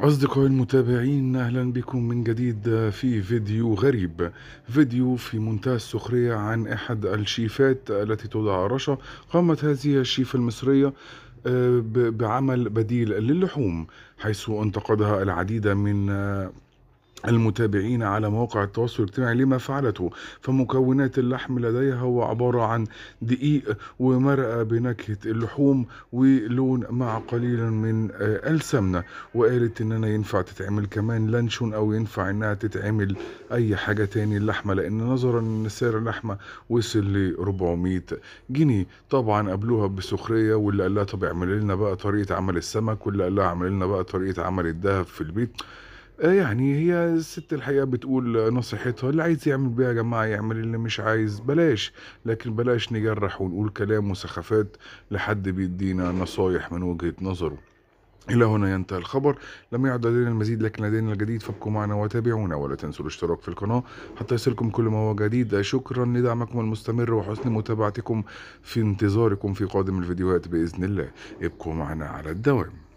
أصدقائي المتابعين أهلا بكم من جديد في فيديو غريب فيديو في منتهى السخرية عن أحد الشيفات التي تدعى رشا قامت هذه الشيفة المصرية آه، بعمل بديل للحوم حيث انتقدها العديد من آه، المتابعين على مواقع التواصل الاجتماعي لما فعلته فمكونات اللحم لديها هو عبارة عن دقيق ومرقة بنكهة اللحوم ولون مع قليل من آه، السمنة وقالت ان انا ينفع تتعمل كمان لانشون او ينفع انها تتعمل اي حاجة تاني اللحمة لان نظرا ان سعر اللحمة وصل ل 400 جنيه طبعا قبلوها بسخرية واللي قال لها طب اعمل لنا بقى طريقة عمل السمك واللي قال لها اعمل لنا بقى طريقة عمل الدهب في البيت آه، يعني هي الست الحقيقة بتقول نصيحتها اللي عايز يعمل بيها يا جماعة يعمل اللي مش عايز بلاش لكن بلاش نجرح ونقول كلام وسخافات لحد بيدينا نصايح من وجهة نظره إلى هنا ينتهي الخبر لم يعد لدينا المزيد لكن لدينا الجديد فابقوا معنا وتابعونا ولا تنسوا الاشتراك في القناة حتى يصلكم كل ما هو جديد شكرا لدعمكم المستمر وحسن متابعتكم في انتظاركم في قادم الفيديوهات بإذن الله ابقوا معنا على الدوام